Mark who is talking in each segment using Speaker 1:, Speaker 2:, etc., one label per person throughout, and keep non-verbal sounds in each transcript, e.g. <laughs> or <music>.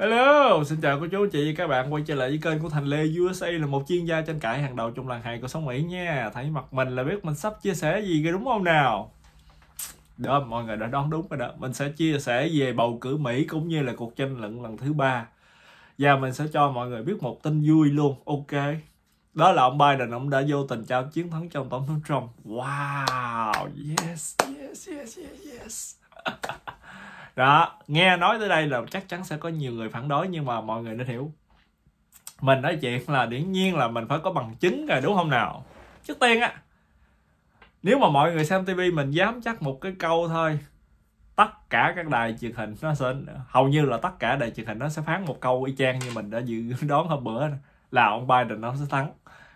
Speaker 1: Hello, xin chào cô chú anh chị các bạn quay trở lại với kênh của Thành Lê USA là một chuyên gia tranh cãi hàng đầu trong làng hài của sóng Mỹ nha. Thấy mặt mình là biết mình sắp chia sẻ gì rồi đúng không nào? Đó, mọi người đã đoán đúng rồi đó. Mình sẽ chia sẻ về bầu cử Mỹ cũng như là cuộc tranh luận lần thứ ba. Và mình sẽ cho mọi người biết một tin vui luôn. Ok. Đó là ông Biden ông đã vô tình trao chiến thắng trong tổng thống Trump. Wow, yes, yes, yes, yes, yes. <laughs> đó nghe nói tới đây là chắc chắn sẽ có nhiều người phản đối nhưng mà mọi người nên hiểu mình nói chuyện là điển nhiên là mình phải có bằng chứng rồi đúng không nào trước tiên á nếu mà mọi người xem tivi mình dám chắc một cái câu thôi tất cả các đài truyền hình nó sẽ hầu như là tất cả đài truyền hình nó sẽ phán một câu y chang như mình đã dự đoán hôm bữa là ông Biden nó sẽ thắng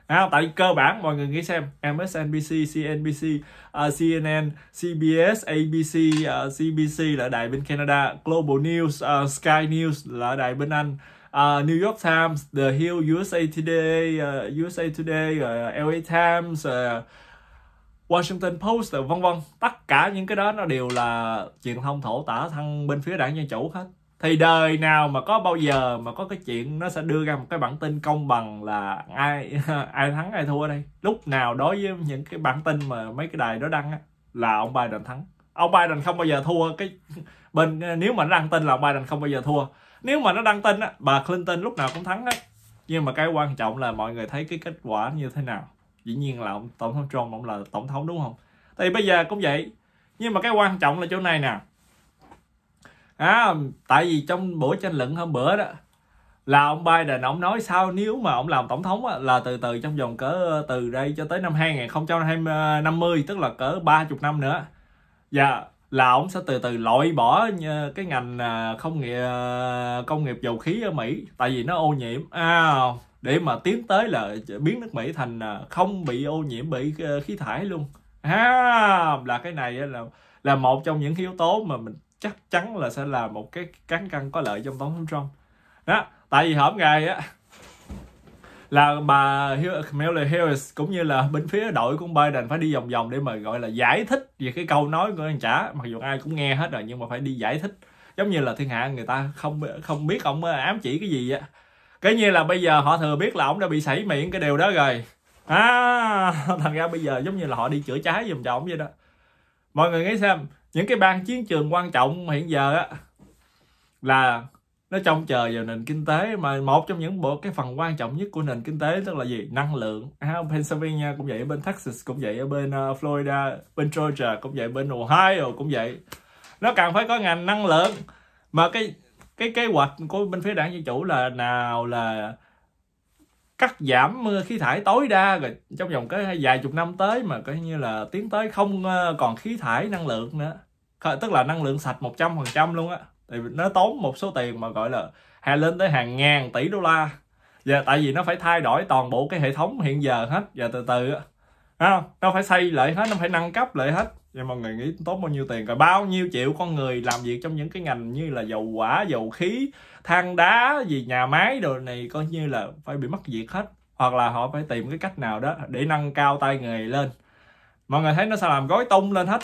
Speaker 1: à, tại cơ bản mọi người nghĩ xem MSNBC, CNBC, uh, à, CNN, CBS, ABC, uh, à, CBC là đài bên Canada, Global News, uh, Sky News là đài bên Anh, uh, New York Times, The Hill, USA Today, uh, USA Today, uh, LA Times, uh, Washington Post vân vân tất cả những cái đó nó đều là truyền thông thổ tả thăng bên phía đảng dân chủ hết thì đời nào mà có bao giờ mà có cái chuyện nó sẽ đưa ra một cái bản tin công bằng là ai <laughs> ai thắng ai thua đây lúc nào đối với những cái bản tin mà mấy cái đài đó đăng á là ông Biden thắng ông Biden không bao giờ thua cái <laughs> bên nếu mà nó đăng tin là ông Biden không bao giờ thua nếu mà nó đăng tin á bà Clinton lúc nào cũng thắng á nhưng mà cái quan trọng là mọi người thấy cái kết quả như thế nào dĩ nhiên là ông tổng thống Trump ông là tổng thống đúng không thì bây giờ cũng vậy nhưng mà cái quan trọng là chỗ này nè à, tại vì trong buổi tranh luận hôm bữa đó là ông Biden ông nói sao nếu mà ông làm tổng thống á, là từ từ trong vòng cỡ từ đây cho tới năm 2050 tức là cỡ 30 năm nữa và dạ, là ông sẽ từ từ loại bỏ ờ, cái ngành ờ, không nghiệp ờ, công nghiệp dầu khí ở Mỹ tại vì nó ô nhiễm à, để mà tiến tới là biến nước Mỹ thành không bị ô nhiễm bị khí thải luôn à, là cái này là là một trong những yếu tố mà mình chắc chắn là sẽ là một cái cán cân có lợi cho ông tổng thống Trump đó tại vì hôm ngày á là bà Kamala Harris cũng như là bên phía đội của ông Biden phải đi vòng vòng để mà gọi là giải thích về cái câu nói của anh trả mặc dù ai cũng nghe hết rồi nhưng mà phải đi giải thích giống như là thiên hạ người ta không không biết ông ám chỉ cái gì á cái như là bây giờ họ thừa biết là ông đã bị sảy miệng cái điều đó rồi à <laughs> thành ra bây giờ giống như là họ đi chữa cháy giùm cho ông vậy đó mọi người nghĩ xem những cái bang chiến trường quan trọng hiện giờ á là nó trông chờ vào nền kinh tế mà một trong những bộ cái phần quan trọng nhất của nền kinh tế tức là gì năng lượng à, Pennsylvania cũng vậy bên Texas cũng vậy ở bên uh, Florida bên Georgia cũng vậy bên Ohio cũng vậy nó cần phải có ngành năng lượng mà cái cái kế hoạch của bên phía đảng dân chủ là nào là cắt giảm ờ, khí thải tối đa rồi trong vòng cái vài chục năm tới mà coi như là tiến tới không ờ, còn khí thải năng lượng nữa tức là năng lượng sạch 100% luôn á thì nó tốn một số tiền mà gọi là hay lên tới hàng ngàn tỷ đô la và tại vì nó phải thay đổi toàn bộ cái hệ thống hiện giờ hết và từ từ á nó phải xây lại hết nó phải nâng cấp lại hết vậy mọi người nghĩ tốt bao nhiêu tiền rồi bao nhiêu triệu con người làm việc trong những cái ngành như là dầu quả dầu khí than đá gì nhà máy đồ này coi như là phải bị mất việc hết hoặc là họ phải tìm cái cách nào đó để nâng cao tay nghề lên mọi người thấy nó sao làm gói tung lên hết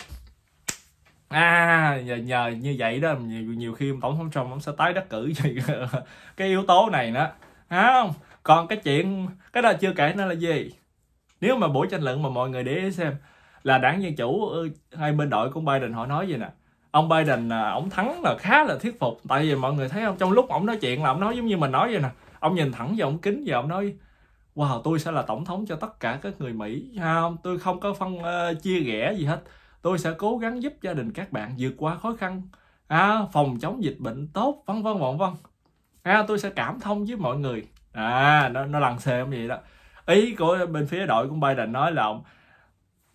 Speaker 1: à nhờ, nhờ như vậy đó nhiều, nhiều khi tổng thống trump ông sẽ tái đắc cử <laughs> cái yếu tố này đó à, không còn cái chuyện cái đó chưa kể nó là gì nếu mà buổi tranh luận mà mọi người để ý xem là đảng Dân Chủ ừ, hai bên đội của Biden họ nói gì nè ông Biden ông à, thắng là khá là thuyết phục tại vì mọi người thấy không trong lúc ông nói chuyện là ông nói giống như mình nói vậy nè ông nhìn thẳng vào ông kính và ông nói wow tôi sẽ là tổng thống cho tất cả các người Mỹ không tôi không có phân uh, chia rẽ gì hết tôi sẽ cố gắng giúp gia đình các bạn vượt qua khó khăn à, phòng chống dịch bệnh tốt vân vân vân vân à, tôi sẽ cảm thông với mọi người à nó nó lằn xê không vậy đó ý của bên phía đội của Biden nói là ông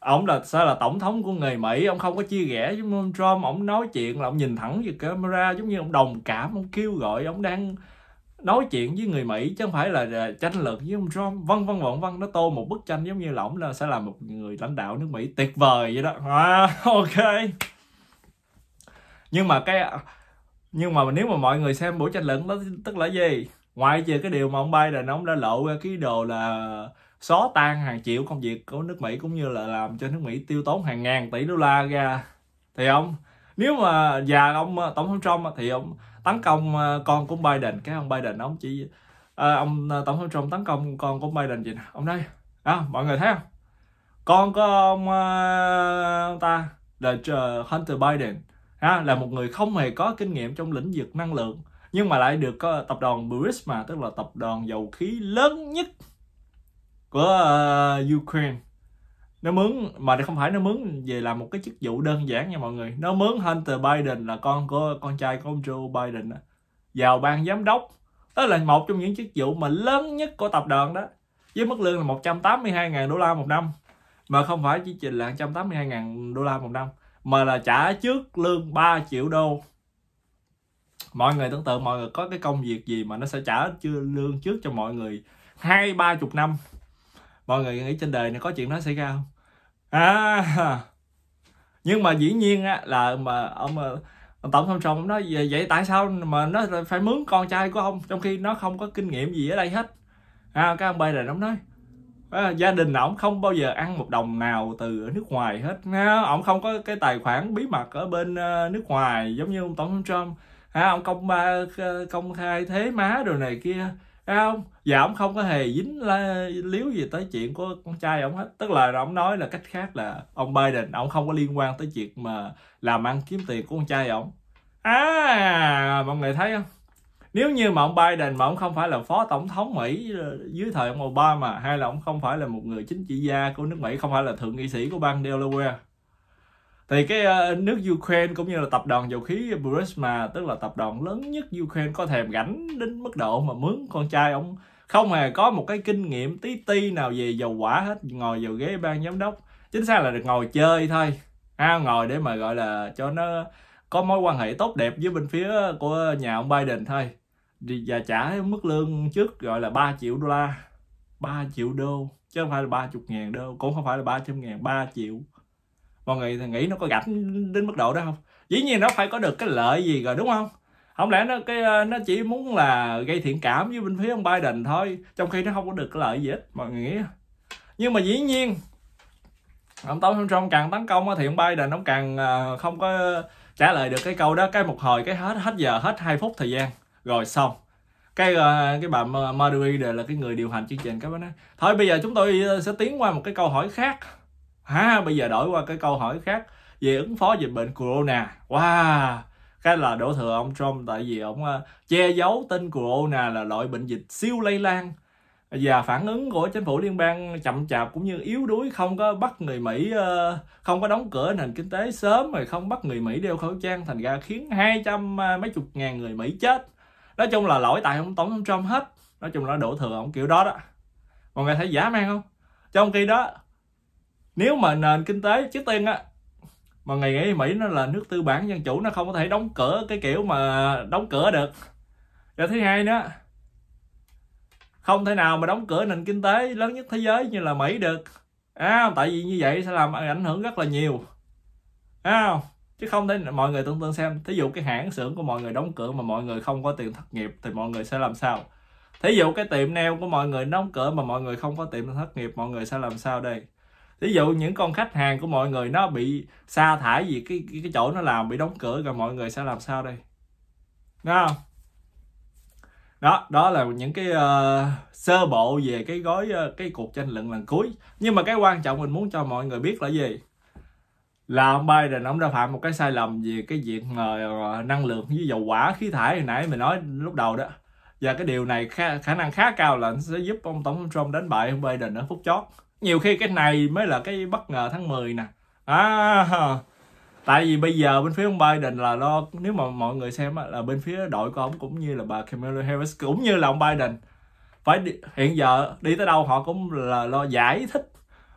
Speaker 1: ông là sao là tổng thống của người mỹ ông không có chia rẽ với ông trump ông nói chuyện là ông nhìn thẳng về camera giống như ông đồng cảm ông kêu gọi ông đang nói chuyện với người mỹ chứ không phải là tranh luận với ông trump vân vân vân vân nó tô một bức tranh giống như là ông là sẽ là một người lãnh đạo nước mỹ tuyệt vời vậy đó à, <laughs> ok nhưng mà cái nhưng mà nếu mà mọi người xem buổi tranh luận đó tức là gì ngoài trừ cái điều mà ông Biden ông đã lộ ra cái đồ là xóa tan hàng triệu công việc của nước Mỹ cũng như là làm cho nước Mỹ tiêu tốn hàng ngàn tỷ đô la ra thì ông nếu mà già ông ờ, tổng thống Trump thì ông tấn công ờ, con của Biden cái ông Biden ông chỉ à, ông tổng thống Trump tấn công con của Biden vậy nè ông đây à, mọi người thấy không con của ông uh, ta là Hunter Biden ha, là một người không hề có kinh nghiệm trong lĩnh vực năng lượng nhưng mà lại được có tập đoàn Burisma tức là tập đoàn dầu khí lớn nhất của uh, Ukraine nó mướn mà không phải nó mướn về làm một cái chức vụ đơn giản nha mọi người nó mướn Hunter Biden là con của con trai của ông Joe Biden đó, vào ban giám đốc đó là một trong những chức vụ mà lớn nhất của tập đoàn đó với mức lương là 182.000 đô la một năm mà không phải chỉ trình là 182.000 đô la một năm mà là trả trước lương 3 triệu đô mọi người tưởng tượng mọi người có cái công việc gì mà nó sẽ trả chưa lương trước cho mọi người hai ba chục năm mọi người nghĩ trên đời này có chuyện đó xảy ra không à nhưng mà dĩ nhiên á, là mà ông ờ, ông tổng thống trump nói vậy, vậy tại sao mà nó phải mướn con trai của ông trong khi nó không có kinh nghiệm gì ở đây hết à, cái ông Biden ông nói à, gia đình ổng không bao giờ ăn một đồng nào từ nước ngoài hết à, ổng không có cái tài khoản bí mật ở bên ờ, nước ngoài giống như ông tổng thống trump à, ông công ba công khai thế má đồ này kia Thấy không và ông không có hề dính la, liếu gì tới chuyện của con trai ông hết tức là ông nói là cách khác là ông Biden ông không có liên quan tới chuyện mà làm ăn kiếm tiền của con trai ông à mọi người thấy không nếu như mà ông Biden mà ông không phải là phó tổng thống Mỹ ờ, dưới thời ông Obama hay là ông không phải là một người chính trị gia của nước Mỹ không phải là thượng nghị sĩ của bang Delaware thì cái uh, nước Ukraine cũng như là tập đoàn dầu khí Burisma tức là tập đoàn lớn nhất Ukraine có thèm gánh đến mức độ mà mướn con trai ông không hề có một cái kinh nghiệm tí ti nào về dầu quả hết ngồi vào ghế ban giám đốc chính xác là được ngồi chơi thôi à, ngồi để mà gọi là cho nó có mối quan hệ tốt đẹp với bên phía của nhà ông Biden thôi và trả mức lương trước gọi là 3 triệu đô la 3 triệu đô chứ không phải là 30 ngàn đô cũng không phải là 300 ngàn 3 triệu mọi người nghĩ nó có gạch đến mức độ đó không dĩ nhiên nó phải có được cái lợi gì rồi đúng không không lẽ nó cái ờ, nó chỉ muốn là gây thiện cảm với bên phía ông Biden thôi trong khi nó không có được cái lợi gì hết mọi người nghĩ nhưng mà dĩ nhiên ông Tổng Trump càng tấn công thì ông Biden ông càng ờ, không có trả lời được cái câu đó cái một hồi cái hết hết giờ hết hai phút thời gian rồi xong cái ờ, cái bà Marjorie là cái người điều hành chương trình các bạn nói thôi bây giờ chúng tôi sẽ tiến qua một cái câu hỏi khác ha bây giờ đổi qua cái câu hỏi khác về ứng phó dịch bệnh corona wow cái là đổ thừa ông Trump tại vì ông ờ, che giấu tên corona là loại bệnh dịch siêu lây lan và phản ứng của chính phủ liên bang chậm chạp cũng như yếu đuối không có bắt người Mỹ ờ, không có đóng cửa nền kinh tế sớm rồi không bắt người Mỹ đeo khẩu trang thành ra khiến hai trăm ờ, mấy chục ngàn người Mỹ chết nói chung là lỗi tại ông tổng ông Trump hết nói chung là đổ thừa ông kiểu đó đó mọi người thấy giả man không trong khi đó nếu mà nền kinh tế trước tiên á mà ngày nghĩ Mỹ nó là nước tư bản dân chủ nó không có thể đóng cửa cái kiểu mà đóng cửa được và thứ hai nữa không thể nào mà đóng cửa nền kinh tế lớn nhất thế giới như là Mỹ được à, tại vì như vậy sẽ làm ảnh hưởng rất là nhiều à, chứ không thể mọi người tương tượng xem thí dụ cái hãng xưởng của mọi người đóng cửa mà mọi người không có tiền thất nghiệp thì mọi người sẽ làm sao thí dụ cái tiệm nail của mọi người đóng cửa mà mọi người không có tiệm thất nghiệp mọi người sẽ làm sao đây ví dụ những con khách hàng của mọi người nó bị sa thải gì cái cái chỗ nó làm bị đóng cửa rồi mọi người sẽ làm sao đây Đúng không đó đó là những cái uh, sơ bộ về cái gói uh, cái cuộc tranh luận lần cuối nhưng mà cái quan trọng mình muốn cho mọi người biết là gì là ông Biden ông đã phạm một cái sai lầm về cái việc uh, năng lượng với dầu hỏa khí thải hồi nãy mình nói lúc đầu đó và cái điều này khả, khả năng khá cao là sẽ giúp ông tổng thống Trump đánh bại ông Biden ở phút chót nhiều khi cái này mới là cái bất ngờ tháng 10 nè à, tại vì bây giờ bên phía ông Biden là lo nếu mà mọi người xem là bên phía đội của ông cũng như là bà Kamala Harris cũng như là ông Biden phải đi, hiện giờ đi tới đâu họ cũng là lo giải thích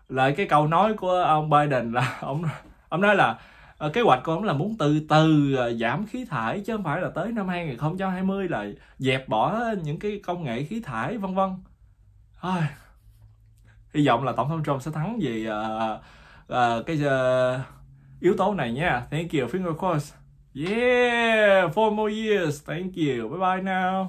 Speaker 1: lại cái câu nói của ông Biden là <laughs> ông ông nói là ờ, kế hoạch của ông là muốn từ từ ờ, giảm khí thải chứ không phải là tới năm 2020 là dẹp bỏ những cái công nghệ khí thải vân vân hy vọng là tổng thống Trump sẽ thắng về uh, uh, cái uh, yếu tố này nha thank you finger course yeah four more years thank you bye bye now